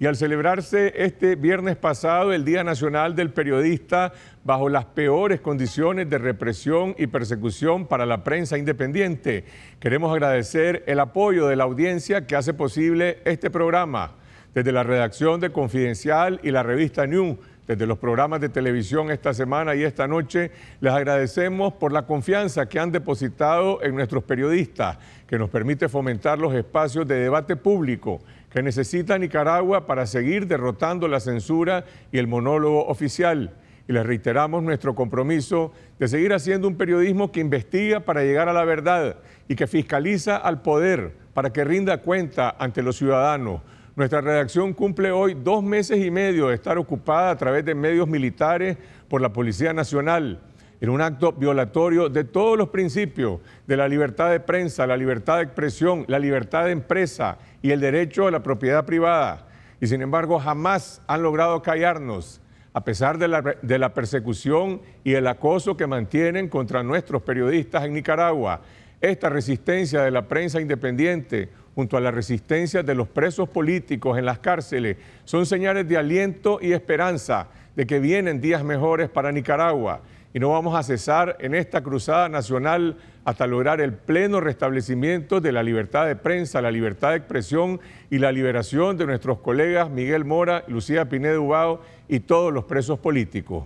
Y al celebrarse este viernes pasado el Día Nacional del Periodista bajo las peores condiciones de represión y persecución para la prensa independiente, queremos agradecer el apoyo de la audiencia que hace posible este programa. Desde la redacción de Confidencial y la revista New, desde los programas de televisión esta semana y esta noche, les agradecemos por la confianza que han depositado en nuestros periodistas, que nos permite fomentar los espacios de debate público que necesita Nicaragua para seguir derrotando la censura y el monólogo oficial. Y les reiteramos nuestro compromiso de seguir haciendo un periodismo que investiga para llegar a la verdad y que fiscaliza al poder para que rinda cuenta ante los ciudadanos. Nuestra redacción cumple hoy dos meses y medio de estar ocupada a través de medios militares por la Policía Nacional en un acto violatorio de todos los principios de la libertad de prensa, la libertad de expresión, la libertad de empresa y el derecho a la propiedad privada. Y sin embargo jamás han logrado callarnos, a pesar de la, de la persecución y el acoso que mantienen contra nuestros periodistas en Nicaragua. Esta resistencia de la prensa independiente junto a la resistencia de los presos políticos en las cárceles, son señales de aliento y esperanza de que vienen días mejores para Nicaragua y no vamos a cesar en esta cruzada nacional hasta lograr el pleno restablecimiento de la libertad de prensa, la libertad de expresión y la liberación de nuestros colegas Miguel Mora, Lucía Pinedo Ubao y todos los presos políticos.